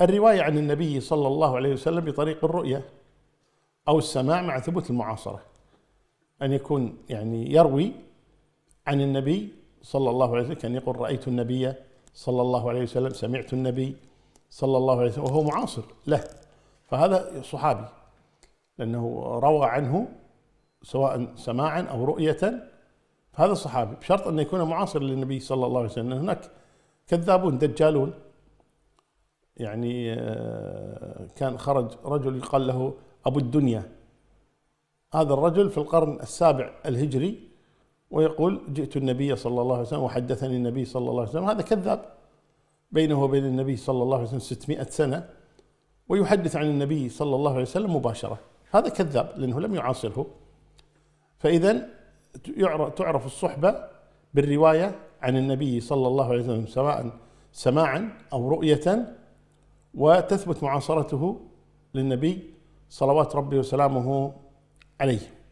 الرواية عن النبي صلى الله عليه وسلم بطريق الرؤية أو السماع مع ثبوت المعاصرة أن يكون يعني يروي عن النبي صلى الله عليه وسلم كان يقول رأيت النبي صلى الله عليه وسلم سمعت النبي صلى الله عليه وسلم وهو معاصر له فهذا صحابي لأنه روى عنه سواء سماعا أو رؤية فهذا صحابي بشرط أن يكون معاصر للنبي صلى الله عليه وسلم هناك كذابون دجالون يعني آه، كان خرج رجل يقال له أبو الدنيا هذا الرجل في القرن السابع الهجري ويقول جئت النبي صلى الله عليه وسلم وحدثني النبي صلى الله عليه وسلم هذا كذاب بينه وبين النبي صلى الله عليه وسلم 600 سنة ويحدث عن النبي صلى الله عليه وسلم مباشرة هذا كذاب لأنه لم يعاصره فإذا تعرف الصحبة بالرواية عن النبي صلى الله عليه وسلم سواء سماعا أو رؤية وتثبت معاصرته للنبي صلوات ربي وسلامه عليه